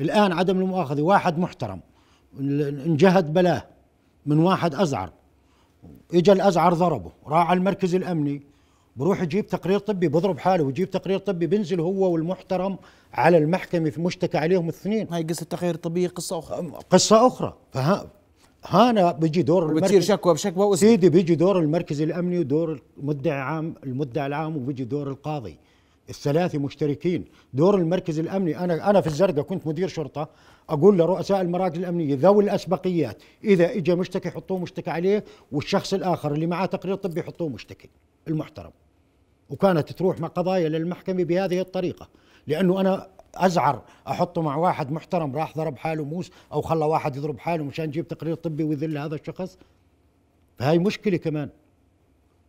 الآن عدم المؤاخذة واحد محترم انجهد بلاه من واحد أزعر اجى الازعر ضربه راح على المركز الامني بروح يجيب تقرير طبي بضرب حاله ويجيب تقرير طبي بينزل هو والمحترم على المحكمه في مشتكى عليهم الاثنين هاي قصه التقرير الطبي قصه اخرى قصه اخرى فها هنا بيجي دور المركز شكوى بشكوى سيدي بيجي دور المركز الامني ودور المدعي العام المدعي العام وبيجي دور القاضي الثلاثه مشتركين دور المركز الامني انا انا في الزرقاء كنت مدير شرطه اقول لرؤساء المراكز الامنيه ذوي الاسبقيات اذا اجى مشتكي حطوه مشتكي عليه والشخص الاخر اللي معاه تقرير طبي حطوه مشتكي المحترم وكانت تروح مع قضايا للمحكمه بهذه الطريقه لانه انا ازعر احطه مع واحد محترم راح ضرب حاله موس او خلى واحد يضرب حاله مشان يجيب تقرير طبي ويذل هذا الشخص فهي مشكله كمان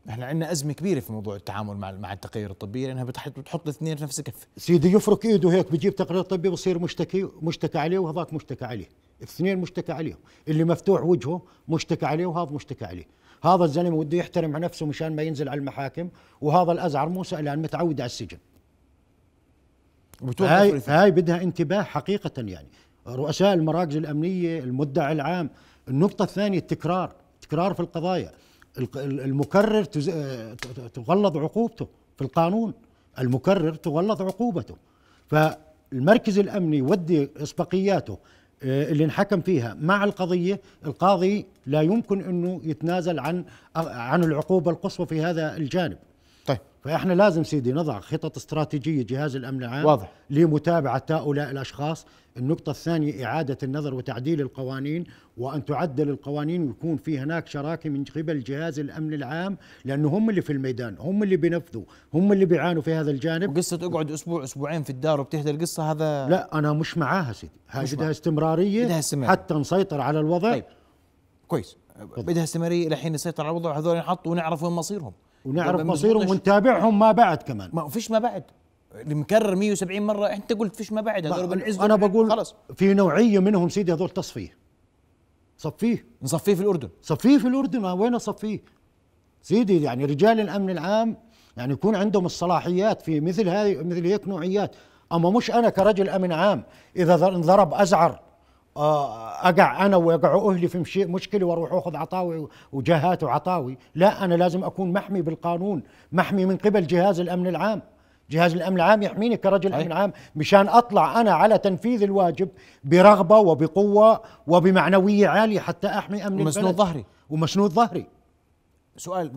احنا عندنا ازمه كبيره في موضوع التعامل مع مع التقارير الطبيه لانها بتحط الاثنين في نفس الكفه سيدي يفرك ايده هيك بجيب تقرير طبي بصير مشتكي مشتكى عليه وهذاك مشتكى عليه الاثنين مشتكى عليهم اللي مفتوح وجهه مشتكى عليه وهذا مشتكى عليه هذا الزلمه بده يحترم نفسه مشان ما ينزل على المحاكم وهذا الازعر موسى يعني الان متعود على السجن هاي, هاي بدها انتباه حقيقه يعني رؤساء المراكز الامنيه المدعي العام النقطه الثانيه التكرار تكرار في القضايا المكرر آه، تغلظ عقوبته في القانون المكرر تغلظ عقوبته فالمركز الامني يودي اسبقياته آه، اللي انحكم فيها مع القضيه القاضي لا يمكن انه يتنازل عن آه، عن العقوبه القصوى في هذا الجانب فاحنا لازم سيدي نضع خطط استراتيجيه جهاز الامن العام واضح لمتابعه هؤلاء الاشخاص، النقطه الثانيه اعاده النظر وتعديل القوانين وان تعدل القوانين ويكون في هناك شراكه من قبل جهاز الامن العام لانه هم اللي في الميدان، هم اللي بينفذوا، هم اللي بيعانوا في هذا الجانب وقصه اقعد اسبوع اسبوعين في الدار وبتهدى القصه هذا لا انا مش معاها سيدي، بدها استمراريه بدها استمرارية. حتى نسيطر على الوضع طيب كويس بدها استمراريه لحين نسيطر على الوضع هذول ينحطوا ونعرف وين مصيرهم ونعرف مصيرهم ونتابعهم ما بعد كمان ما فيش ما بعد مكرر 170 مره انت قلت فيش ما بعد هذول بنعز انا بقول خلص في نوعيه منهم سيدي هذول تصفيه صفيه نصفيه في الاردن صفيه في الاردن وين اصفيه سيدي يعني رجال الامن العام يعني يكون عندهم الصلاحيات في مثل هذه مثل هيك نوعيات اما مش انا كرجل امن عام اذا انضرب ازعر آه، اقع انا ويقعوا اهلي في مشكله واروح اخذ عطاوي وجهات وعطاوي، لا انا لازم اكون محمي بالقانون، محمي من قبل جهاز الامن العام، جهاز الامن العام يحميني كرجل امن عام مشان اطلع انا على تنفيذ الواجب برغبه وبقوه وبمعنويه عاليه حتى احمي امن البلد ومسنود ظهري ومسنود ظهري سؤال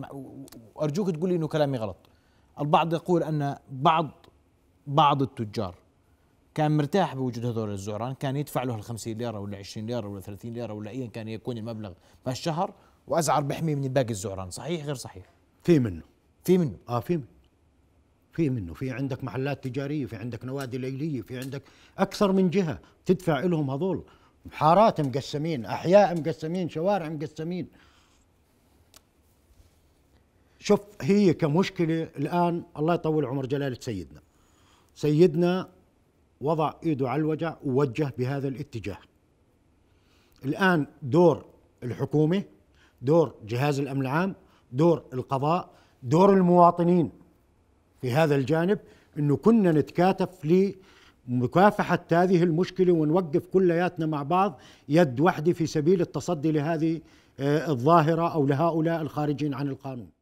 ارجوك تقول لي انه كلامي غلط البعض يقول ان بعض بعض التجار كان مرتاح بوجود هذول الزعران كان يدفع له ال 50 ليره ولا 20 ليره ولا 30 ليره ولا ايا كان يكون المبلغ بهالشهر وازعر بحمي من باقي الزعران صحيح غير صحيح في منه في منه اه في منه في منه في عندك محلات تجاريه في عندك نوادي ليليه في عندك اكثر من جهه تدفع لهم هذول حارات مقسمين احياء مقسمين شوارع مقسمين شوف هي كمشكله الان الله يطول عمر جلاله سيدنا سيدنا وضع ايده على الوجع ووجه بهذا الاتجاه. الان دور الحكومه، دور جهاز الامن العام، دور القضاء، دور المواطنين في هذا الجانب انه كنا نتكاتف لمكافحه هذه المشكله ونوقف كلياتنا مع بعض يد واحده في سبيل التصدي لهذه آه، الظاهره او لهؤلاء الخارجين عن القانون.